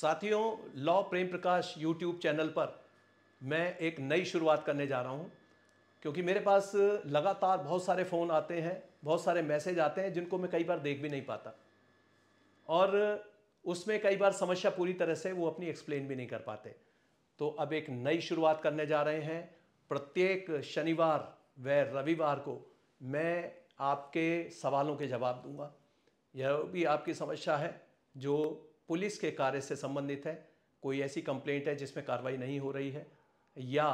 साथियों law Prem Prakash YouTube channel पर मैं एक नई शुरुआत करने जा रहा हूँ क्योंकि मेरे पास लगातार बहुत सारे फ़ोन आते हैं बहुत सारे मैसेज आते हैं जिनको मैं कई बार देख भी नहीं पाता और उसमें कई बार समस्या पूरी तरह से वो अपनी एक्सप्लेन भी नहीं कर पाते तो अब एक नई शुरुआत करने जा रहे हैं प्रत्येक शनिवार व रविवार को मैं आपके सवालों के जवाब दूंगा यह भी आपकी समस्या है जो पुलिस के कार्य से संबंधित है कोई ऐसी कंप्लेंट है जिसमें कार्रवाई नहीं हो रही है या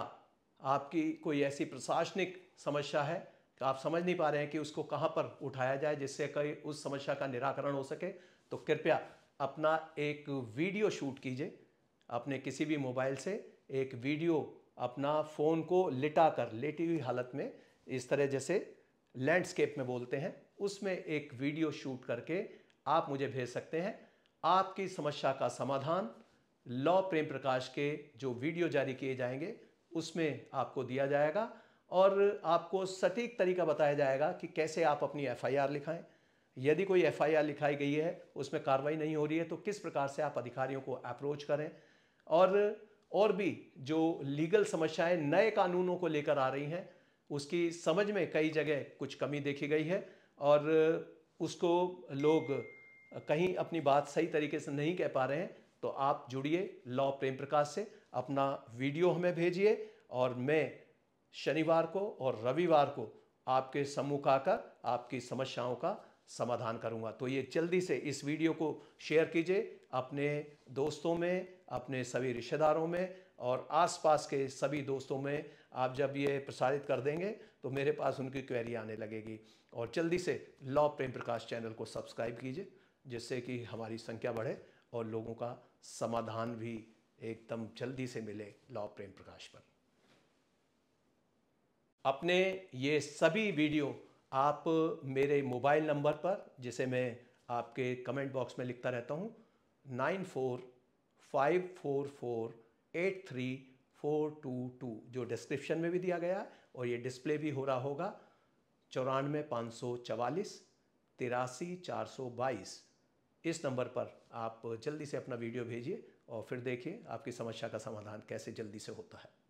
आपकी कोई ऐसी प्रशासनिक समस्या है कि तो आप समझ नहीं पा रहे हैं कि उसको कहाँ पर उठाया जाए जिससे कहीं उस समस्या का निराकरण हो सके तो कृपया अपना एक वीडियो शूट कीजिए अपने किसी भी मोबाइल से एक वीडियो अपना फ़ोन को लिटा कर लेटी हुई हालत में इस तरह जैसे लैंडस्केप में बोलते हैं उसमें एक वीडियो शूट करके आप मुझे भेज सकते हैं आपकी समस्या का समाधान लॉ प्रेम प्रकाश के जो वीडियो जारी किए जाएंगे उसमें आपको दिया जाएगा और आपको सटीक तरीका बताया जाएगा कि कैसे आप अपनी एफआईआर लिखाएं यदि कोई एफआईआर लिखाई गई है उसमें कार्रवाई नहीं हो रही है तो किस प्रकार से आप अधिकारियों को अप्रोच करें और और भी जो लीगल समस्याएं नए कानूनों को लेकर आ रही हैं उसकी समझ में कई जगह कुछ कमी देखी गई है और उसको लोग कहीं अपनी बात सही तरीके से नहीं कह पा रहे हैं तो आप जुड़िए लॉ प्रेम प्रकाश से अपना वीडियो हमें भेजिए और मैं शनिवार को और रविवार को आपके सम्मुख आकर आपकी समस्याओं का समाधान करूंगा तो ये जल्दी से इस वीडियो को शेयर कीजिए अपने दोस्तों में अपने सभी रिश्तेदारों में और आसपास के सभी दोस्तों में आप जब ये प्रसारित कर देंगे तो मेरे पास उनकी क्वेरी आने लगेगी और जल्दी से लॉ प्रेम प्रकाश चैनल को सब्सक्राइब कीजिए जिससे कि हमारी संख्या बढ़े और लोगों का समाधान भी एकदम जल्दी से मिले लॉ प्रेम प्रकाश पर अपने ये सभी वीडियो आप मेरे मोबाइल नंबर पर जिसे मैं आपके कमेंट बॉक्स में लिखता रहता हूँ nine four five four four eight three four two two जो डिस्क्रिप्शन में भी दिया गया है और ये डिस्प्ले भी हो रहा होगा चौरानवे पाँच सौ चवालीस तिरासी चार सौ बाईस इस नंबर पर आप जल्दी से अपना वीडियो भेजिए और फिर देखिए आपकी समस्या का समाधान कैसे जल्दी से होता है